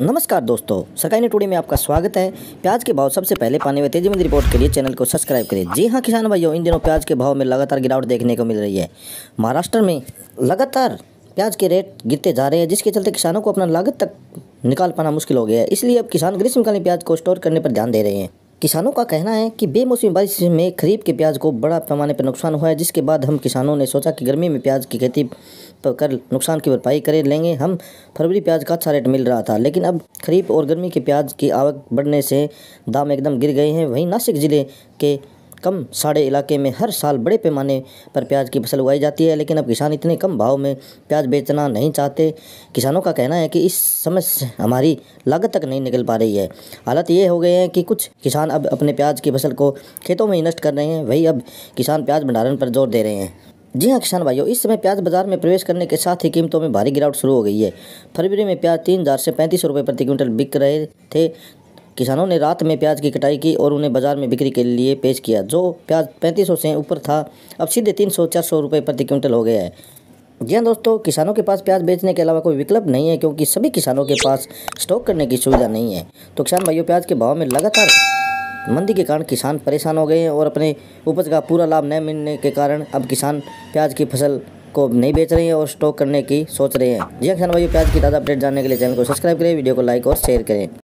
नमस्कार दोस्तों सकाई टुडे में आपका स्वागत है प्याज के भाव सबसे पहले पाने तेजी तेजीमंद रिपोर्ट के लिए चैनल को सब्सक्राइब करें जी हाँ किसान भाइयों इन दिनों प्याज के भाव में लगातार गिरावट देखने को मिल रही है महाराष्ट्र में लगातार प्याज के रेट गिरते जा रहे हैं जिसके चलते किसानों को अपना लागत तक निकाल पाना मुश्किल हो गया है इसलिए अब किसान ग्रीष्मकालीन प्याज को स्टोर करने पर ध्यान दे रहे हैं किसानों का कहना है कि बेमौसमी बारिश में खरीफ के प्याज को बड़ा पैमाने पर नुकसान हुआ है जिसके बाद हम किसानों ने सोचा कि गर्मी में प्याज की खेती कर नुकसान की भरपाई करे लेंगे हम फरवरी प्याज का अच्छा रेट मिल रहा था लेकिन अब खरीफ और गर्मी के प्याज की आवक बढ़ने से दाम एकदम गिर गए हैं वहीं नासिक ज़िले के कम साढ़े इलाके में हर साल बड़े पैमाने पर प्याज की फसल उगाई जाती है लेकिन अब किसान इतने कम भाव में प्याज बेचना नहीं चाहते किसानों का कहना है कि इस समय हमारी लागत तक नहीं निकल पा रही है हालत ये हो गए हैं कि कुछ किसान अब अपने प्याज की फसल को खेतों में ही नष्ट कर रहे हैं वही अब किसान प्याज भंडारण पर जोर दे रहे हैं जी हाँ किसान भाइयों इस समय प्याज बाजार में प्रवेश करने के साथ ही कीमतों में भारी गिरावट शुरू हो गई है फरवरी में प्याज तीन हज़ार से पैंतीस रुपये प्रति क्विंटल बिक रहे थे किसानों ने रात में प्याज की कटाई की और उन्हें बाजार में बिक्री के लिए पेश किया जो प्याज पैंतीस सौ से ऊपर था अब सीधे तीन सौ चार सौ रुपये प्रति क्विंटल हो गया है जी हाँ दोस्तों किसानों के पास प्याज बेचने के अलावा कोई विकल्प नहीं है क्योंकि सभी किसानों के पास स्टॉक करने की सुविधा नहीं है तो किसान भाइयों प्याज के भाव में लगातार मंदी के कारण किसान परेशान हो गए हैं और अपने उपज का पूरा लाभ न मिलने के कारण अब किसान प्याज की फसल को नहीं बेच रहे हैं और स्टॉक करने की सोच रहे हैं जी हाँ, किसान भाई प्याज की ताज़ा अपडेट जानने के लिए चैनल को सब्सक्राइब करें वीडियो को लाइक और शेयर करें